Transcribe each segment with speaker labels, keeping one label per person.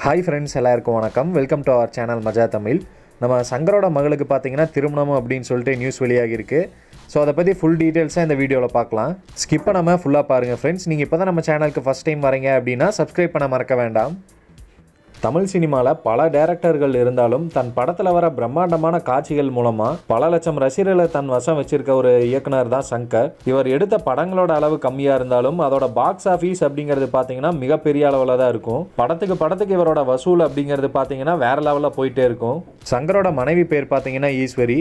Speaker 1: hi friends எல்லாருக்கும் வணக்கம் welcome to our channel மஜா தமிழ் நம்ம சங்கரோட மகளுக்கு பார்த்தீங்கன்னா திருமணம் அப்படின்னு சொல்லிட்டு நியூஸ் வெளியாகி இருக்குது ஸோ அதை பற்றி ஃபுல் டீட்டெயில்ஸாக இந்த வீடியோவில் பார்க்கலாம் ஸ்கிப் பண்ணாமல் ஃபுல்லாக பாருங்கள் ஃப்ரெண்ட்ஸ் நீங்கள் இப்போ தான் நம்ம சேனலுக்கு ஃபஸ்ட் டைம் வரீங்க அப்படின்னா சப்ஸ்கிரைப் பண்ண மறக்க வேண்டாம் தமிழ் சினிமாவில் பல டேரக்டர்கள் இருந்தாலும் தன் படத்தில் வர பிரம்மாண்டமான காட்சிகள் மூலமாக பல லட்சம் ரசிகர்களை தன் வசம் வச்சிருக்க ஒரு இயக்குனர் தான் சங்கர் இவர் எடுத்த படங்களோட அளவு கம்மியாக இருந்தாலும் அதோட பாக்ஸ் ஆஃபீஸ் அப்படிங்கிறது பார்த்தீங்கன்னா மிகப்பெரிய அளவில் தான் இருக்கும் படத்துக்கு படத்துக்கு இவரோட வசூல் அப்படிங்கிறது பார்த்தீங்கன்னா வேற லெவலில் போயிட்டே இருக்கும் சங்கரோட மனைவி பேர் பார்த்தீங்கன்னா ஈஸ்வரி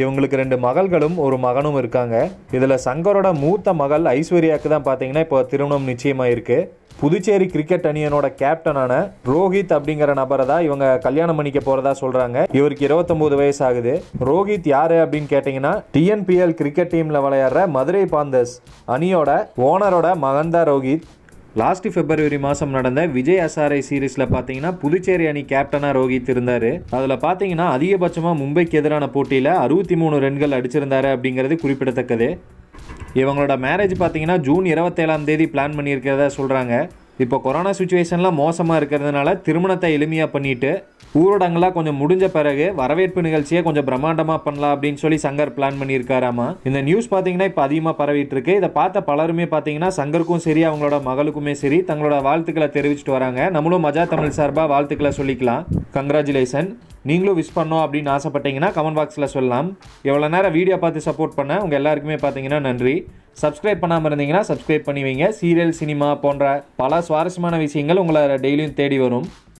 Speaker 1: இவங்களுக்கு ரெண்டு மகள்களும் ஒரு மகனும் இருக்காங்க இதில் சங்கரோட மூத்த மகள் ஐஸ்வர்யாவுக்கு தான் பார்த்தீங்கன்னா இப்போ திருமணம் நிச்சயமாக இருக்குது புதுச்சேரி கிரிக்கெட் அணியனோட கேப்டனான ரோஹித் அப்படிங்கிற நபரை தான் இவங்க கல்யாணம் பண்ணிக்க போகிறதா சொல்கிறாங்க இவருக்கு இருபத்தொம்போது வயசு ஆகுது ரோஹித் யார் அப்படின்னு கேட்டிங்கன்னா டிஎன்பிஎல் கிரிக்கெட் டீமில் விளையாடுற மதுரை பாந்தஸ் அணியோட ஓனரோட மகன் தான் ரோஹித் லாஸ்ட் பிப்ரவரி மாதம் நடந்த விஜய் எஸ்ஆர்ஐ சீரீஸில் பார்த்தீங்கன்னா புதுச்சேரி அணி கேப்டனாக ரோஹித் இருந்தார் அதில் பார்த்தீங்கன்னா அதிகபட்சமாக மும்பைக்கு எதிரான போட்டியில் அறுபத்தி மூணு ரன்கள் அடிச்சிருந்தாரு அப்படிங்கிறது குறிப்பிடத்தக்கது இவங்களோட மேரேஜ் பார்த்தீங்கன்னா ஜூன் இருபத்தேழாம் தேதி பிளான் பண்ணியிருக்கிறதா சொல்கிறாங்க இப்போ கொரோனா சுச்சுவேஷனில் மோசமாக இருக்கிறதுனால திருமணத்தை எளிமையாக பண்ணிவிட்டு ஊரடங்கெல்லாம் கொஞ்சம் முடிஞ்ச பிறகு வரவேற்பு நிகழ்ச்சியை கொஞ்சம் பிரம்மாண்டமாக பண்ணலாம் அப்படின்னு சொல்லி சங்கர் பிளான் பண்ணியிருக்காராமா இந்த நியூஸ் பார்த்தீங்கன்னா இப்போ அதிகமாக பரவிட்டு இருக்கு இதை பார்த்த பலருமே பார்த்தீங்கன்னா சங்கருக்கும் சரி அவங்களோட மகளுக்குமே சரி தங்களோட வாழ்த்துக்களை தெரிவிச்சிட்டு வராங்க நம்மளும் மஜா தமிழ் சார்பாக வாழ்த்துக்களை சொல்லிக்கலாம் கங்க்ராச்சுலேஷன் நீங்களும் விஷ் பண்ணோம் அப்படின்னு ஆசைப்பட்டீங்கன்னா கமெண்ட் பாக்ஸில் சொல்லலாம் எவ்வளோ நேரம் வீடியோ பார்த்து சப்போர்ட் பண்ண உங்கள் எல்லாருக்குமே பார்த்தீங்கன்னா நன்றி சப்ஸ்கிரைப் பண்ணாமல் இருந்தீங்கன்னா சப்ஸ்கிரைப் பண்ணி சீரியல் சினிமா போன்ற பல சுவாரஸ்யமான விஷயங்கள் உங்களை டெய்லியும் தேடி வரும்